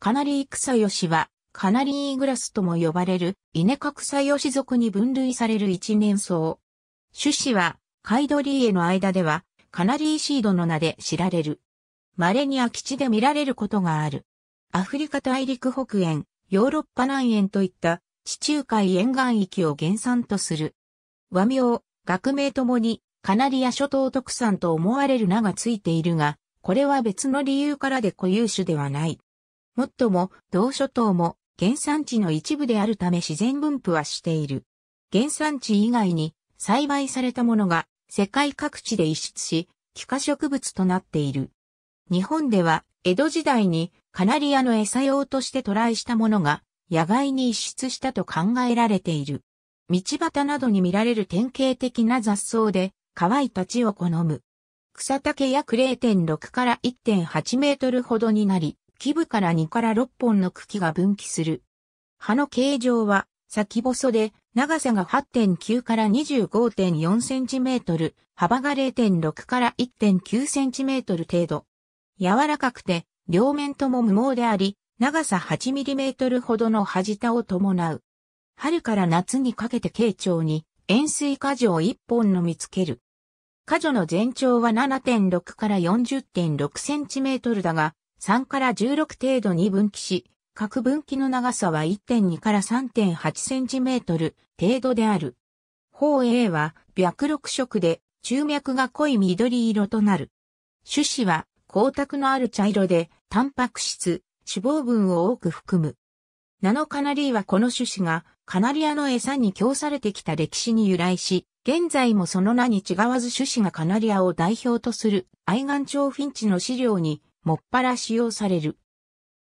カナリー草吉は、カナリーグラスとも呼ばれる、イネサ草吉族に分類される一年草。種子は、カイドリーへの間では、カナリーシードの名で知られる。稀に空き地で見られることがある。アフリカ大陸北縁、ヨーロッパ南縁といった地中海沿岸域を原産とする。和名、学名ともにカナリア諸島特産と思われる名がついているが、これは別の理由からで固有種ではない。もっとも、同諸島も原産地の一部であるため自然分布はしている。原産地以外に栽培されたものが世界各地で移出し、気化植物となっている。日本では江戸時代にカナリアの餌用としてトライしたものが野外に移出したと考えられている。道端などに見られる典型的な雑草で乾いた地を好む。草丈約0.6から1.8メートルほどになり、基部から2から6本の茎が分岐する。葉の形状は先細で長さが8.9から25.4センチメートル、幅が0.6から1.9センチメートル程度。柔らかくて両面とも無毛であり、長さ8ミリメートルほどの端田を伴う。春から夏にかけて慶長に円錐果樹を1本の見つける。果樹の全長は7.6から40.6 c m だが、3から16程度に分岐し、各分岐の長さは1.2から3.8センチメートル程度である。方 A は白緑色で中脈が濃い緑色となる。種子は光沢のある茶色で、タンパク質、脂肪分を多く含む。ナノカナリーはこの種子がカナリアの餌に供されてきた歴史に由来し、現在もその名に違わず種子がカナリアを代表とする愛岩町フィンチの資料にもっぱら使用される。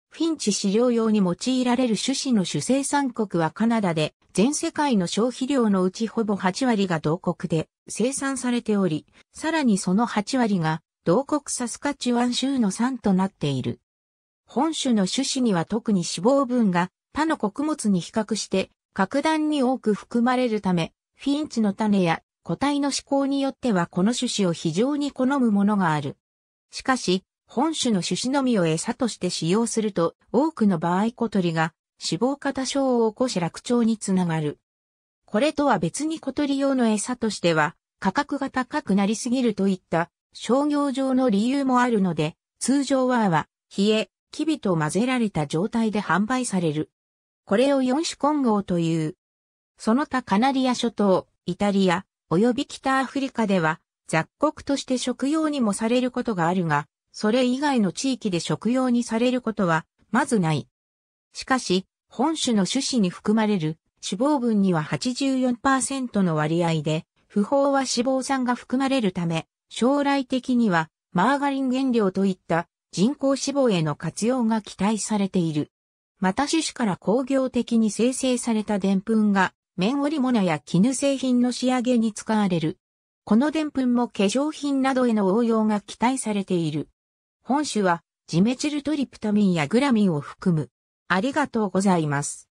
フィンチ飼料用に用いられる種子の主生産国はカナダで、全世界の消費量のうちほぼ8割が同国で生産されており、さらにその8割が同国サスカチュワン州の産となっている。本種の種子には特に脂肪分が他の穀物に比較して格段に多く含まれるため、フィンチの種や個体の思考によってはこの種子を非常に好むものがある。しかし、本種の種子のみを餌として使用すると、多くの場合小鳥が死亡型症を起こし落鳥につながる。これとは別に小鳥用の餌としては、価格が高くなりすぎるといった商業上の理由もあるので、通常はは、冷え、キビと混ぜられた状態で販売される。これを4種混合という。その他カナリア諸島、イタリア、及び北アフリカでは、雑穀として食用にもされることがあるが、それ以外の地域で食用にされることは、まずない。しかし、本種の種子に含まれる脂肪分には84%の割合で、不飽和脂肪酸が含まれるため、将来的にはマーガリン原料といった人工脂肪への活用が期待されている。また種子から工業的に生成された澱粉が、綿織物や絹製品の仕上げに使われる。この澱粉も化粧品などへの応用が期待されている。本種はジメチルトリプタミンやグラミンを含む。ありがとうございます。